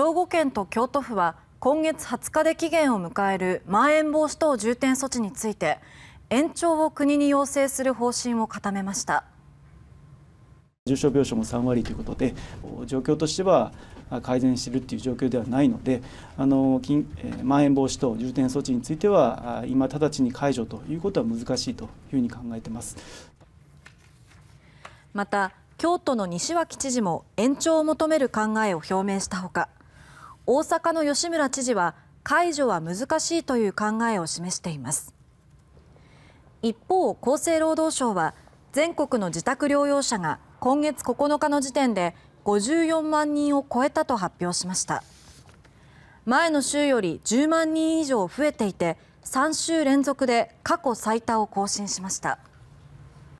兵庫県と京都府は今月20日で期限を迎えるまん延防止等重点措置について延長を国に要請する方針を固めました重症病床も3割ということで状況としては改善しているという状況ではないのであのまん延防止等重点措置については今直ちに解除ということは難しいというふうに考えていますまた京都の西脇知事も延長を求める考えを表明したほか大阪の吉村知事は解除は難しいという考えを示しています一方、厚生労働省は全国の自宅療養者が今月9日の時点で54万人を超えたと発表しました前の週より10万人以上増えていて3週連続で過去最多を更新しました。